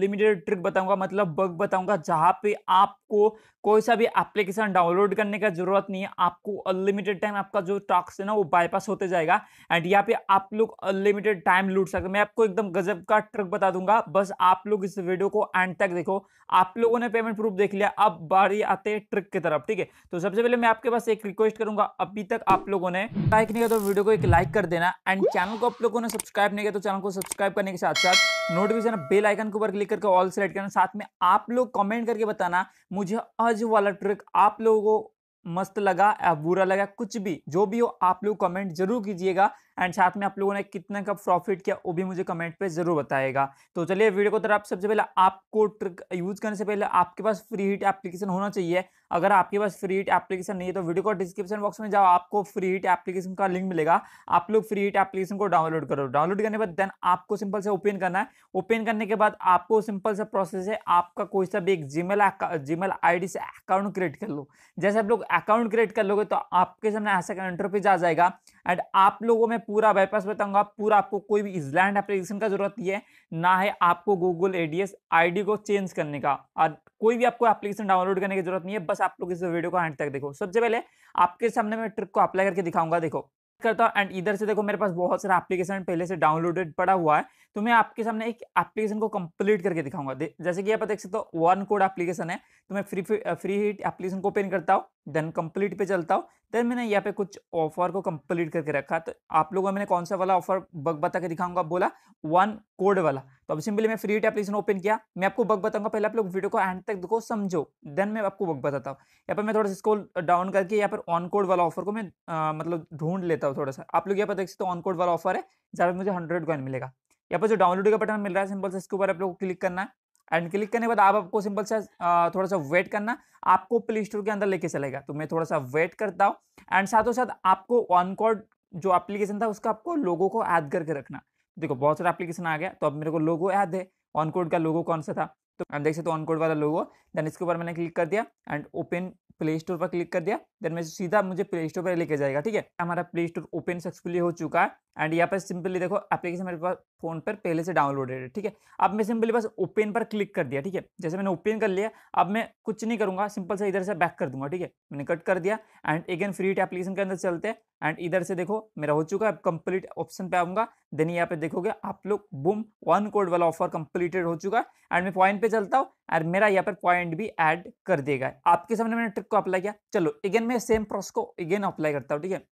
limited trick बताऊंगा मतलब bug बताऊंगा जहां पे आपको कोई सा भी एप्लीकेशन डाउनलोड करने का जरूरत नहीं है आपको अनलिमिटेड टाइम आपका जो टॉक्स है ना वो बाईपास होते जाएगा एंड यहाँ पे आप लोग अनलिमिटेड टाइम लूट सकते मैं आपको एकदम गजब का ट्रिक बता दूंगा बस आप लोग इस वीडियो को एंड तक देखो आप लोगों ने पेमेंट प्रूफ देख लिया अब बारी आते हैं ट्रिक की तरफ ठीक है तो सबसे पहले मैं आपके पास एक रिक्वेस्ट करूंगा अभी तक आप लोगों ने लाइक नहीं किया तो वीडियो को एक लाइक कर देना एंड चैनल को आप लोगों ने सब्सक्राइब नहीं किया तो चैनल को सब्सक्राइब करने के साथ साथ नोटिफिकेशन बेल आइकन के ऊपर क्लिक करके ऑल सेलेक्ट करना साथ में आप लोग कमेंट करके बताना मुझे आज वाला ट्रिक आप लोगों को मस्त लगा या बुरा लगा कुछ भी जो भी हो आप लोग कमेंट जरूर कीजिएगा एंड साथ में आप लोगों ने कितना का प्रॉफिट किया वो भी मुझे कमेंट पे ज़रूर बताएगा तो चलिए वीडियो को तरफ सबसे पहले आपको ट्रिक यूज़ करने से पहले आपके पास फ्री हिट एप्लीकेशन होना चाहिए अगर आपके पास फ्री हिट एप्लीकेशन नहीं है तो वीडियो को डिस्क्रिप्शन बॉक्स में जाओ आपको फ्री हिट एप्लीकेशन का लिंक मिलेगा आप लोग फ्री हिट एप्लीकेशन को डाउनलोड करो डाउनलोड करने के बाद देन आपको सिंपल से ओपन करना है ओपन करने के बाद आपको सिंपल से प्रोसेस है आपका कोई सा भी एक जीमेल जीमेल मेल से अकाउंट क्रिएट कर लो जैसे आप लोग अकाउंट क्रिएट कर लोगे तो आपके सामने ऐसा इंटरफेस आ जाएगा एंड आप लोगों में पूरा बाईपास बताऊंगा पूरा आपको कोई भी इजलैंड एप्लीकेशन का जरूरत नहीं है ना है आपको गूगल एडीएस आईडी को चेंज करने का और कोई भी आपको एप्लीकेशन डाउनलोड करने की जरूरत नहीं है बस आप लोग इस वीडियो को एंड तक देखो सबसे पहले आपके सामने मैं ट्रिक को अप्लाई करके दिखाऊंगा देखो करता हूँ एंड इधर से देखो मेरे पास बहुत सारा एप्लीकेशन पहले से डाउनलोडेड पड़ा हुआ है तो मैं आपके सामने एक एप्लीकेशन को कंप्लीट करके दिखाऊंगा जैसे कि आप देख सकते हो वन कोड एप्लीकेशन है तो मैं फ्री फ्री हिट एप्लीकेशन को ओपन करता हूँ देन कंप्लीट पे चलता हूँ देन मैंने यहाँ पे कुछ ऑफर को कंप्लीट करके रखा तो आप लोगों को मैंने कौन सा वाला ऑफर बग बता के दिखाऊंगा बोला वन कोड वाला तो अब सिंपली मैं फ्री एप्लीकेशन ओपन किया मैं आपको बग बताऊंगा पहले आप लोग वीडियो को एंड तक देखो समझो देन मैं आपको बग बताता हूँ यहाँ पर मैं थोड़ा सा इसको डाउन करके यहाँ पर ऑन कोड वाला ऑफर को मैं आ, मतलब ढूंढ लेता हूँ थोड़ा सा आप लोग यहाँ पर देख सकते हो ऑन कोड वाला ऑफर है जहाँ पर मुझे हंड्रेड कॉइन मिलेगा यहाँ पर जो डाउनलोड का बटन मिल रहा है सिंपल से इसके ऊपर आप लोग को क्लिक करना है एंड क्लिक करने के बाद आप आपको सिंपल सा थोड़ा सा वेट करना आपको प्ले स्टोर के अंदर लेके चलेगा तो मैं थोड़ा सा वेट करता हूँ एंड साथों साथ आपको ऑन कॉड जो एप्लीकेशन था उसका आपको लोगो को ऐड करके रखना देखो बहुत सारा एप्लीकेशन आ गया तो अब मेरे को लोगो ऐड है ऑन कोड का लोगो कौन सा था तो एंड देख सकते हो ऑन कोड वाला लोगो देन इसके ऊपर मैंने क्लिक कर दिया एंड ओपन प्ले स्टोर पर क्लिक कर दिया देन मैं सीधा मुझे प्ले स्टोर पर लेके जाएगा ठीक है हमारा प्ले स्टोर ओपन सक्सेसफुली हो चुका है एंड यहाँ पर सिंपली देखो एप्लीकेशन मेरे पास फोन पर पहले से डाउनलोडेड है ठीक है अब मैं सिंपली बस ओपन पर क्लिक कर दिया ठीक है जैसे मैंने ओपन कर लिया अब मैं कुछ नहीं करूँगा सिंपल से इधर से बैक कर दूंगा ठीक है मैंने कट कर दिया एंड अगेन फ्री एप्लीकेशन के अंदर चलते हैं एंड इधर से देखो मेरा हो चुका है कंप्लीट ऑप्शन पे आऊँगा देन यहाँ पे देखोगे आप लोग बुम वन कोड वाला ऑफर कंप्लीटेड हो चुका है एंड मैं पॉइंट पर चलता हूँ और मेरा यहाँ पर पॉइंट भी ऐड कर देगा आपके सामने मैंने ट्रिक को अप्लाई किया चलो अगेन मैं सेम प्रोसेस को अगेन अप्लाई करता हूँ ठीक है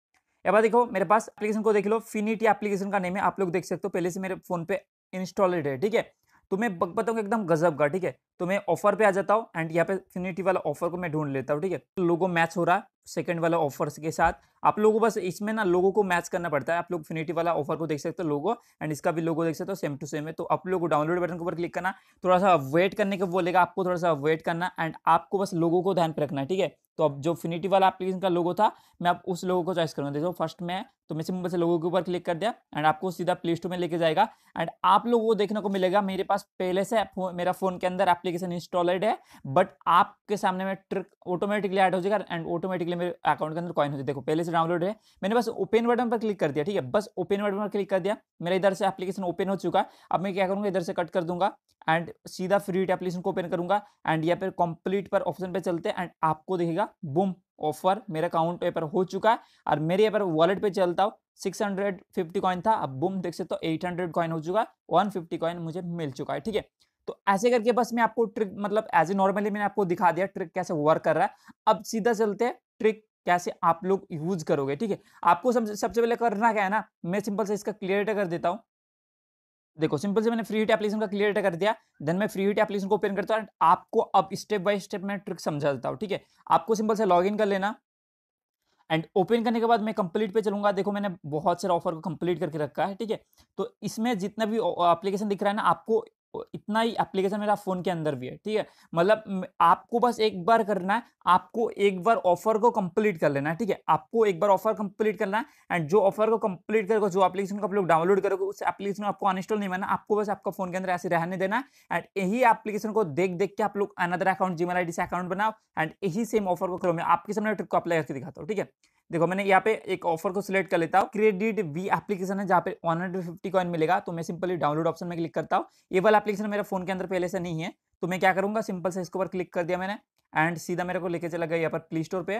अब देखो मेरे पास एप्लीकेशन को देख लो फिनिटी एप्लीकेशन का नेम है आप लोग देख सकते हो पहले से मेरे फोन पे इंस्टॉलेड है ठीक है तो मैं बताऊँ एकदम गजब का ठीक है तो मैं ऑफर पे आ जाता हूँ एंड यहाँ पे फिनिटी वाला ऑफर को मैं ढूंढ लेता हूँ ठीक है लोगो मैच हो रहा है सेकंड वाला ऑफर के साथ आप लोगों को बस इसमें ना लोगों को मैच करना पड़ता है आप लोग फिनिटी वाला ऑफर को देख सकते हो लोगो एंड इसका भी लोगो देख सकते हो सेम टू सेम है तो आप लोग को डाउनलोड बटन के ऊपर क्लिक करना थोड़ा सा वेट करने के बोलेगा आपको थोड़ा सा वेट करना एंड आपको बस लोगों को ध्यान पर रखना ठीक है तो अब जो फिनिटी वाला एप्लीकेशन का लोगो था मैं आप उस लोगों को चॉइस करूँगा देखो फर्स्ट में तो मैं सिंपल से लोगों के ऊपर क्लिक कर दिया एंड आपको सीधा प्ले स्टोर में लेके जाएगा एंड आप लोग वो देखने को मिलेगा मेरे पास पहले से मेरा फोन के अंदर एप्लीकेशन इंस्टॉलेड है बट आपके सामने में ट्रिक ऑटोमेटिकली ऐड हो जाएगा एंड ऑटोमेटिकली मेरे अकाउंट के अंदर कॉइन हो जाए देखो पहले से डाउनलोड है मैंने बस ओपन बटन पर क्लिक कर दिया ठीक है बस ओपन बटन पर क्लिक कर दिया मेरा इधर से एप्लीकेशन ओपन हो चुका है अब मैं क्या करूँगा इधर से कट कर दूंगा एंड सीधा फ्री एप्लीकेशन को ओपन करूंगा एंड या फिर कंप्लीट पर ऑप्शन पर चलते हैं एंड आपको देखेगा होगा बुम ऑफर मेरा अकाउंट पे पर हो चुका है और मेरे यहाँ पर वॉलेट पे चलता हूँ 650 कॉइन था अब बुम देख सकते हो तो 800 कॉइन हो चुका है 150 कॉइन मुझे मिल चुका है ठीक है तो ऐसे करके बस मैं आपको ट्रिक मतलब एज ए नॉर्मली मैंने आपको दिखा दिया ट्रिक कैसे वर्क कर रहा है अब सीधा चलते हैं ट्रिक कैसे आप लोग यूज करोगे ठीक है आपको सबसे पहले करना क्या है ना मैं सिंपल से इसका क्लियर कर देता हूँ देखो सिंपल से मैंने फ्री हिट एप्लीकेशन का क्लियर कर दिया देन मैं फ्री हिट एप्लीकेशन को ओपन करता हूँ आपको अब स्टेप बाय स्टेप मैं ट्रिक समझा देता हूँ ठीक है आपको सिंपल से लॉग कर लेना एंड ओपन करने के बाद मैं कंप्लीट पे चलूंगा देखो मैंने बहुत सारे ऑफर को कंप्लीट करके रखा है ठीक है तो इसमें जितना भी एप्लीकेशन दिख रहा है ना आपको इतना ही एप्लीकेशन मेरा फ़ोन के अंदर भी है ठीक है मतलब आपको बस एक बार करना है आपको एक बार ऑफर को कंप्लीट कर लेना है ठीक है आपको एक बार ऑफर कंप्लीट करना है एंड जो ऑफर को कंप्लीट करोगे जो एप्लीकेशन को आप लोग डाउनलोड करोगे उस एप्लीकेशन को आपको अनस्टॉल नहीं माना आपको बस आपका फोन के अंदर ऐसे रहने देना एंड यही एप्लीकेशन को देख देख के आप लोग अनदर अकाउंट जीमेल आई से अकाउंट बनाओ एंड यही सेम ऑफर को करो मैं आपके सामने ट्रिक को अप्लाई करके दिखाता हूँ ठीक है देखो मैंने यहाँ पे एक ऑफर को सिलेक्ट कर लेता हूँ क्रेडिट वी एप्लीकेशन है जहाँ पे वन हंड्रेड फिफ्टी कॉइन मिलेगा तो मैं सिंपली डाउनलोड ऑप्शन में क्लिक करता हूँ ये वाला एप्लीकेशन मेरे फोन के अंदर पहले से नहीं है तो मैं क्या करूँगा सिंपल से इसके ऊपर क्लिक कर दिया मैंने एंड सीधा मेरे को लेके चला गया यहाँ पर प्ले स्टोर पे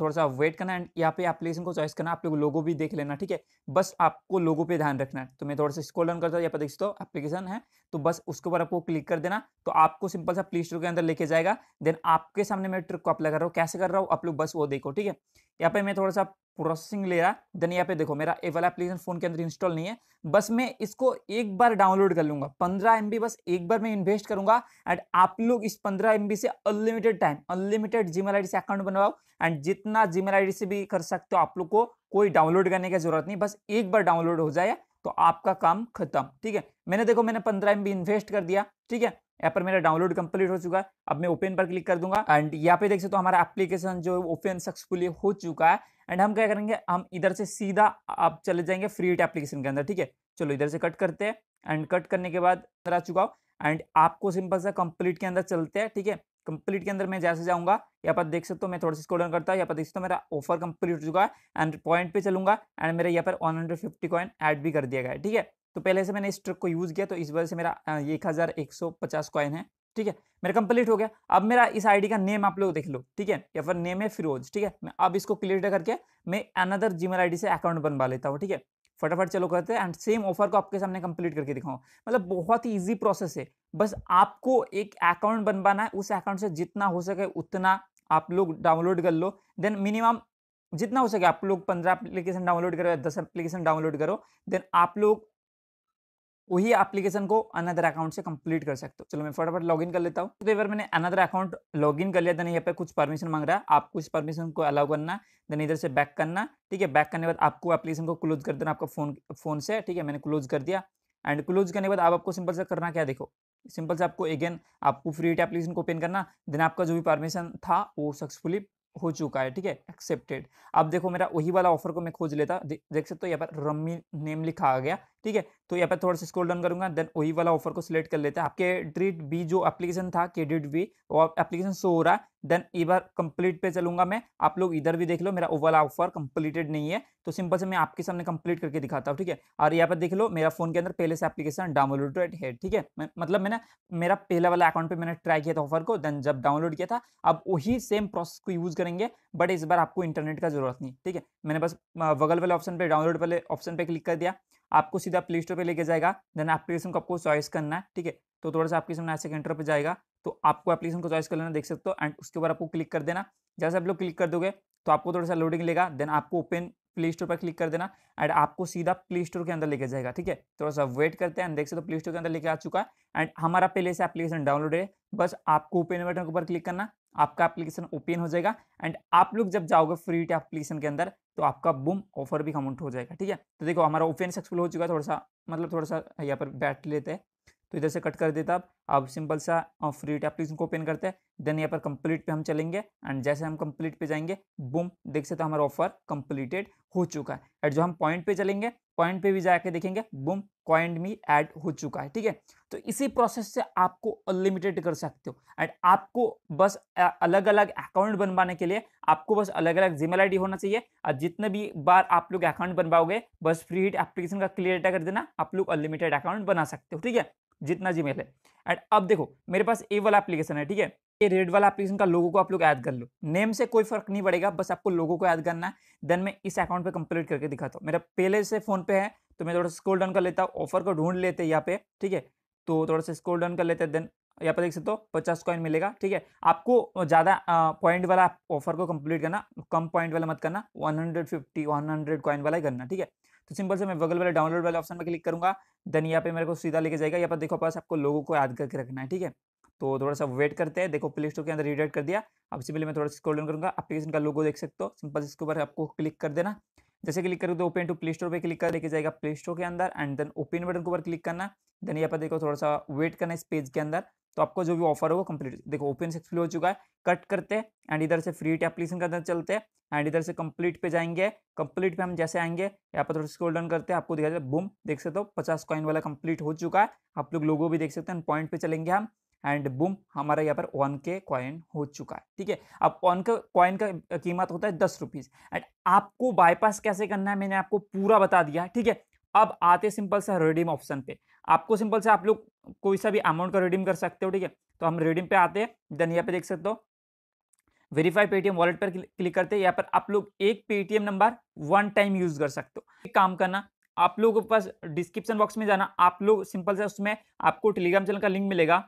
थोड़ा सा वेट करना एंड यहाँ पे एप्लीकेशन को चॉइस करना आप लोग लोगो भी देख लेना ठीक है बस आपको लोगो पे ध्यान रखना है तो मैं थोड़ा सा स्क्रॉल डाउन करता हूँ यहाँ पर देखते हो एप्लीकेशन है तो बस उसके ऊपर आपको क्लिक कर देना तो आपको सिंपल सा प्ले स्टोर के अंदर लेके जाएगा देन आपके सामने मैं ट्रिक को अप्लाई कर रहा हूँ कैसे कर रहा हूँ आप लोग बस वो देखो ठीक है यहाँ पे मैं थोड़ा सा प्रोसेसिंग ले रहा देन यहाँ पे देखो मेरा ए वाला एप्लीकेशन फोन के अंदर इंस्टॉल नहीं है बस मैं इसको एक बार डाउनलोड कर लूंगा पंद्रह एम बस एक बार मैं इन्वेस्ट करूंगा एंड आप लोग इस पंद्रह एम से unlimited time unlimited Gmail I से अकाउंट बनवाओ एंड जितना जीमेल आई से भी कर सकते हो आप लोग को कोई डाउनलोड करने की जरूरत नहीं बस एक बार डाउनलोड हो जाए तो आपका काम खत्म ठीक है मैंने देखो मैंने पंद्रह एम इन्वेस्ट कर दिया ठीक है यहाँ पर मेरा डाउनलोड कंप्लीट हो चुका है अब मैं ओपन पर क्लिक कर दूंगा एंड यहाँ पे देख सकते हो हमारा एप्लीकेशन जो ओपन सक्सेसफुली हो चुका है एंड हम क्या करेंगे हम इधर से सीधा आप चले जाएंगे फ्री इट एप्लीकेशन के अंदर ठीक है चलो इधर से कट करते हैं एंड कट करने के बाद आ चुका हो एंड आपको सिंपल सा कंप्लीट के अंदर चलते हैं ठीक है कंप्लीट के अंदर मैं जैसे जाऊंगा यहाँ पर देख सकते हो मैं थोड़ा सा स्कोडन करता हूँ यहाँ पर देख सकते हो मेरा ऑफर कंप्लीट हो चुका है एंड पॉइंट पे चलूंगा एंड मेरा यहाँ पर 150 हंड्रेड फिफ्टी कॉइन ऐड भी कर दिया गया है ठीक है तो पहले से मैंने इस ट्रिक को यूज़ किया तो इस वजह से मेरा एक हज़ार एक सौ पचास कॉइन है ठीक है मेरा कंप्लीट हो गया अब मेरा इस आईडी का नेम आप लोग देख लो ठीक है या फिर नेम है फिरोज ठीक है मैं अब इसको क्लियर करके मैं अनदर जीमेल आईडी से अकाउंट बनवा लेता हूँ ठीक है फटाफट चलो करते हैं एंड सेम ऑफर को आपके सामने कंप्लीट करके दिखाऊँ मतलब बहुत ही ईजी प्रोसेस है बस आपको एक अकाउंट बनवाना है उस अकाउंट से जितना हो सके उतना आप लोग डाउनलोड कर लो देन मिनिमम जितना हो सके आप लोग पंद्रह एप्लीकेशन डाउनलोड करो या दस एप्लीकेशन डाउनलोड करो देन आप लोग वही एप्लीकेशन को अनदर अकाउंट से कंप्लीट कर सकते हो चलो मैं फटाफट लॉगिन कर लेता हूँ तो एक बार मैंने अनदर अकाउंट लॉगिन कर लिया देन यहाँ पे कुछ परमिशन मांग रहा है आपको इस परमिशन को अलाउ करना देन इधर से बैक करना ठीक है बैक करने के बाद आपको एप्लीकेशन को क्लोज कर देना आपका फोन फोन से ठीक है मैंने क्लोज कर दिया एंड क्लोज करने के बाद आपको सिंपल से करना क्या देखो सिंपल से आपको अगेन आपको फ्री एप्लीकेशन को ओपन करना देन आपका जो भी परमिशन था वो सक्सेसफुली हो चुका है ठीक है एक्सेप्टेड अब देखो मेरा वही वाला ऑफर को मैं खोज लेता दे, देख सकते हो यहाँ पर रम्मी नेम लिखा आ गया ठीक है तो यहाँ पर थोड़ा सा स्क्रॉल डाउन करूंगा देन वही वाला ऑफर को सिलेक्ट कर लेते हैं आपके ड्रीट बी जो एप्लीकेशन था के डिट बी वो एप्लीकेशन शो हो रहा है देन एक बार कंप्लीट पे चलूंगा मैं आप लोग इधर भी देख लो मेरा वो वाला ऑफर कंप्लीटेड नहीं है तो सिंपल से मैं आपके सामने कंप्लीट करके दिखाता हूँ ठीक है और यहाँ पर देख लो मेरा फोन के अंदर पहले से एप्लीकेशन डाउनलोडेड है ठीक है मतलब मैंने मेरा पहला वाला अकाउंट पे मैंने ट्राई किया था ऑफर को देन जब डाउनलोड किया था अब वही सेम प्रोसेस को यूज करेंगे बट इस बार आपको इंटरनेट का जरूरत नहीं ठीक है मैंने बस वगल वाले ऑप्शन पे डाउनलोड वाले ऑप्शन पे क्लिक कर दिया आपको सीधा प्ले स्टोर पर लेके जाएगा देन एप्लीकेशन को आपको चॉइस करना है ठीक है तो थोड़ा सा आपके सामने ऐसे इंटर पर जाएगा तो आपको एप्लीकेशन को चॉइस कर लेना देख सकते हो एंड उसके ऊपर आपको क्लिक कर देना जैसे आप लोग क्लिक कर दोगे तो आपको थोड़ा सा लोडिंग लेगा देन आपको ओपन प्ले स्टोर पर क्लिक कर देना एंड आपको सीधा प्ले स्टोर के अंदर लेके जाएगा ठीक है थोड़ा सा वेट करते हैं देख सकते हो प्ले स्टोर के अंदर लेके आ चुका है एंड हमारा पहले से एप्लीकेशन डाउनलोड है बस आपको ओपन बटन के ऊपर क्लिक करना आपका एप्लीकेशन ओपन हो जाएगा एंड आप लोग जब जाओगे फ्री टैप एप्लीकेशन के अंदर तो आपका बूम ऑफर भी काउंट हो जाएगा ठीक है तो देखो हमारा ओपन सक्सेसफुल हो चुका है थोड़ा सा मतलब थोड़ा सा यहाँ पर बैठ लेते हैं तो इधर से कट कर देता अब अब सिंपल सा फ्री एप्लीकेशन को ओपन करते हैं देन यहाँ पर कंप्लीट पे हम चलेंगे एंड जैसे हम कंप्लीट पे जाएंगे बुम देख सकते हमारा ऑफर कंप्लीटेड हो चुका है एंड जो हम पॉइंट पे चलेंगे कॉइन पे भी जाके देखेंगे बुम कॉइन में ऐड हो चुका है ठीक है तो इसी प्रोसेस से आपको अनलिमिटेड कर सकते हो एंड आपको बस अलग अलग अकाउंट बनवाने के लिए आपको बस अलग अलग जीमेल आईडी होना चाहिए और जितने भी बार आप लोग अकाउंट बनवाओगे बस फ्री हिट एप्लीकेशन का क्लियर कर देना आप लोग अनलिमिटेड अकाउंट बना सकते हो ठीक है जितना जीमेल है एंड अब देखो मेरे पास ए वाला एप्लीकेशन है ठीक है ये रेड वाला एप्लीकेशन का लोगो को आप लोग ऐड कर लो नेम से कोई फर्क नहीं पड़ेगा बस आपको लोगो को ऐड करना है देन मैं इस अकाउंट पे कंप्लीट करके दिखाता हूँ मेरा पहले से फोन पे है तो मैं थोड़ा सा स्कोल डाउन कर लेता हूँ ऑफर को ढूंढ लेते हैं यहाँ पे ठीक है तो थोड़ा सा स्कोल डाउन कर लेते हैं देन यहाँ पर देख सकते हो पचास कॉइन मिलेगा ठीक है आपको ज़्यादा पॉइंट वाला ऑफर को कम्प्लीट करना कम पॉइंट वाला मत करना वन हंड्रेड कॉइन वाला ही करना ठीक है तो सिंपल से मैं बगल वाले डाउनलोड वाले ऑप्शन पर क्लिक करूंगा देन यहाँ पे मेरे को सीधा लेके जाएगा यहाँ पर देखो पास आपको लोगों को याद करके रखना है ठीक है तो थोड़ा सा वेट करते हैं देखो प्ले स्टोर के अंदर रिडेट कर दिया अब सिंपली मैं थोड़ा सा डाउन करूँगा अपलीकेशन का लोगो देख सकते हो सिंपल इसके ऊपर आपको क्लिक कर देना जैसे क्लिक करोगे तो ओपन टू प्ले स्टोर पर क्लिक कर लेके जाएगा प्ले स्टोर के अंदर एंड देन ओपन बटन के ऊपर क्लिक करना देन यहाँ पर देखो थोड़ा सा वेट करना इस पेज के अंदर तो आपको जो भी ऑफर होगा वो कंप्लीट देखो ओपन सक्सेसफुल हो चुका है कट करते हैं एंड इधर से फ्री एप्लीकेशन के अंदर चलते हैं एंड इधर से कंप्लीट पे जाएंगे कंप्लीट पे हम जैसे आएंगे यहाँ पर थोड़ा स्क्रोल डाउन करते हैं आपको दिखाई जाए बुम देख सकते हो पचास कॉइन वाला कंप्लीट हो चुका है आप लोग लोगो भी देख सकते हैं पॉइंट पे चलेंगे हम एंड बुम हमारा यहाँ पर वन के कॉइन हो चुका है ठीक है अब वन का कॉइन का कीमत होता है दस रुपीज़ एंड आपको बाईपास कैसे करना है मैंने आपको पूरा बता दिया ठीक है अब आते सिंपल से रिडीम ऑप्शन पे आपको सिंपल से आप लोग कोई सा भी अमाउंट का रिडीम कर सकते हो ठीक है तो हम रिडीम पे आते हैं देन यहाँ पे देख सकते हो वेरीफाई पेटीएम वॉलेट पर क्लिक करते हैं यहाँ पर आप लोग एक Paytm number one time use कर सकते हो एक काम करना आप लोगों के पास डिस्क्रिप्शन बॉक्स में जाना आप लोग सिंपल से उसमें आपको टेलीग्राम चैनल का लिंक मिलेगा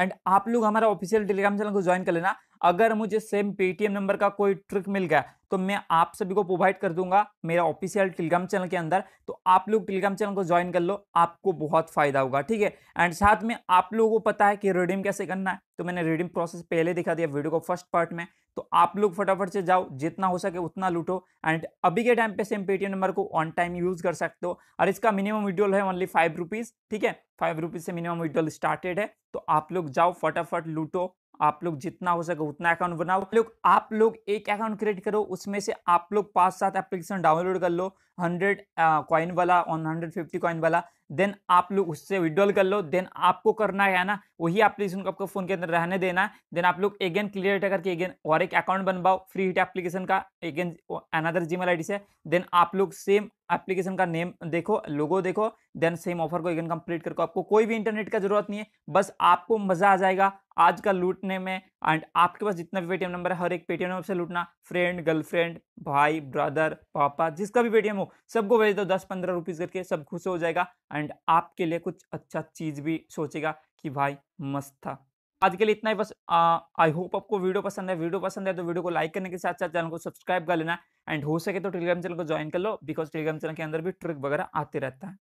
एंड आप लोग हमारा ऑफिशियल टेलीग्राम चैनल को ज्वाइन कर लेना अगर मुझे सेम पेटीएम नंबर का कोई ट्रिक मिल गया तो मैं आप सभी को प्रोवाइड कर दूंगा मेरा ऑफिशियल टेलीग्राम चैनल के अंदर तो आप लोग टेलीग्राम चैनल को ज्वाइन कर लो आपको बहुत फायदा होगा ठीक है एंड साथ में आप लोगों को पता है कि रिडीम कैसे करना है तो मैंने रिडीम प्रोसेस पहले दिखा दिया वीडियो को फर्स्ट पार्ट में तो आप लोग फटाफट से जाओ जितना हो सके उतना लूटो एंड अभी के टाइम पे सेम पेटीएम नंबर को ऑन टाइम यूज कर सकते हो और इसका मिनिमम विड्रोल है ओनली फाइव रुपीज़ ठीक है फाइव रुपीज़ से मिनिमम विड्रोल स्टार्टेड है तो आप लोग जाओ फटाफट लूटो आप लोग जितना हो सके उतना अकाउंट बनाओ लोग आप लोग एक अकाउंट क्रिएट करो उसमें से आप लोग पाँच सात एप्लीकेशन डाउनलोड कर लो हंड्रेड कॉइन वाला वन हंड्रेड फिफ्टी कॉइन वाला देन आप लोग उससे विड्रॉल कर लो देन आपको करना है ना वही एप्लीकेशन को आपको फोन के अंदर रहने देना देन आप लोग अगेन क्लियर डेटा करके अगेन और एक अकाउंट बनवाओ फ्री हिट एप्लीकेशन का अगेन अनदर जीमेल आईडी से देन आप लोग सेम एप्लीकेशन का नेम देखो लोगो देखो देन सेम ऑफर को अगेन कंप्लीट करके आपको कोई भी इंटरनेट का जरूरत नहीं है बस आपको मजा आ जाएगा आज का लूटने में एंड आपके पास जितना भी पेटीएम नंबर है हर एक पेटीएम नंबर से लूटना फ्रेंड गर्लफ्रेंड भाई ब्रदर पापा जिसका भी पेटीएम हो सबको भेज दो दस पंद्रह रुपीज़ करके सब खुश हो जाएगा एंड आपके लिए कुछ अच्छा चीज़ भी सोचेगा कि भाई मस्त था आज के लिए इतना ही बस आई होप आपको वीडियो पसंद है वीडियो पसंद है तो वीडियो को लाइक करने के साथ साथ चैनल को सब्सक्राइब कर लेना एंड हो सके तो टेलीग्राम चैनल को ज्वाइन कर लो बिकॉज टेलीग्राम चैनल के अंदर भी ट्रिक वगैरह आते रहता है